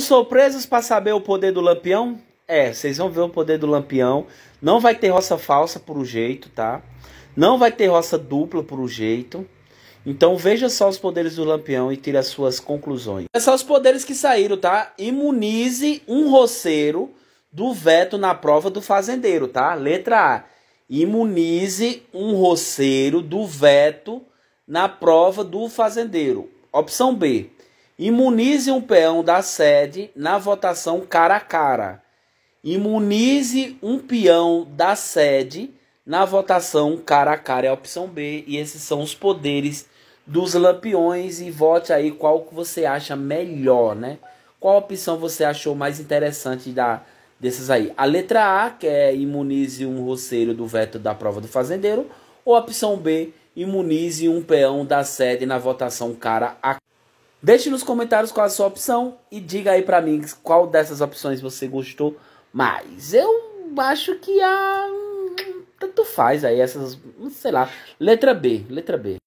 Surpresos para saber o poder do Lampião? É, vocês vão ver o poder do Lampião. Não vai ter roça falsa por um jeito, tá? Não vai ter roça dupla por um jeito. Então veja só os poderes do Lampião e tire as suas conclusões. É só os poderes que saíram, tá? Imunize um roceiro do veto na prova do fazendeiro, tá? Letra A. Imunize um roceiro do veto na prova do fazendeiro. Opção B Imunize um peão da sede na votação cara a cara. Imunize um peão da sede na votação cara a cara. É a opção B. E esses são os poderes dos lampiões. E vote aí qual que você acha melhor, né? Qual opção você achou mais interessante da, desses aí? A letra A, que é imunize um roceiro do veto da prova do fazendeiro. Ou a opção B, imunize um peão da sede na votação cara a cara. Deixe nos comentários qual a sua opção e diga aí pra mim qual dessas opções você gostou mais. Eu acho que a. Tanto faz aí essas. Sei lá. Letra B. Letra B.